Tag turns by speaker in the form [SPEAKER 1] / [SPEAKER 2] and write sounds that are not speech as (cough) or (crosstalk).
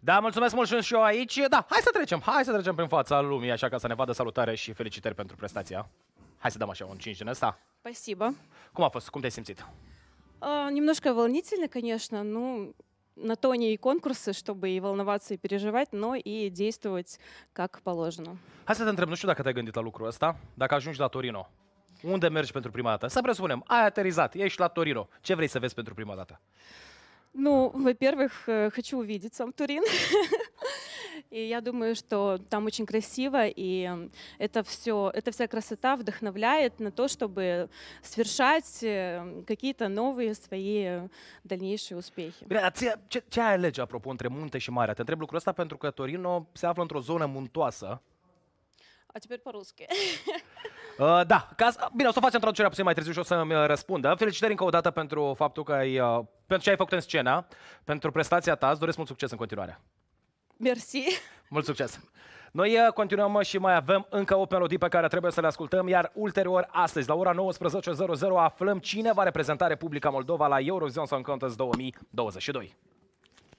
[SPEAKER 1] Da, mulțumesc mult și eu aici. Da, hai să trecem, hai să trecem prin fața lumii, așa ca să ne vadă salutare și felicitări pentru prestația. Hai să dăm așa un 5 din ăsta. Спасибо. Cum a fost? Cum te-ai simțit?
[SPEAKER 2] Uh, немножко волнительно, конечно, ну, на то они и конкурсы, чтобы и волноваться, и переживать, но и действовать как положено.
[SPEAKER 1] Hai să te întreb, nu știu dacă te-ai gândit la lucrul ăsta, dacă ajungi la Torino, unde mergi pentru prima dată? Să presupunem, ai aterizat, ești la Torino, ce vrei să vezi pentru prima dată?
[SPEAKER 2] во-первых, э, хочу увидеть сам Турин. (laughs) И я думаю, что там очень красиво, и это все, эта вся красота вдохновляет на то, чтобы совершать э, какие-то новые свои дальнейшие успехи. Bine, dar а
[SPEAKER 1] ție, ce, ce ai alege, apropo, între munte și mare? Te întreb lucrul ăsta pentru că Torino se află într-o zonă muntoasă.
[SPEAKER 2] А теперь по-русски.
[SPEAKER 1] Uh, da, ca, bine, o să facem traducerea puțin mai târziu și o să-mi uh, răspundă. Felicitări încă o dată pentru faptul că ai, uh, pentru ce ai făcut în scenă, pentru prestația ta. Îți doresc mult succes în continuare. Mersi. Mult succes. Noi continuăm și mai avem încă o melodie pe care trebuie să le ascultăm, iar ulterior astăzi, la ora 19.00, aflăm cine va reprezenta Republica Moldova la Eurovision Song Contest 2022.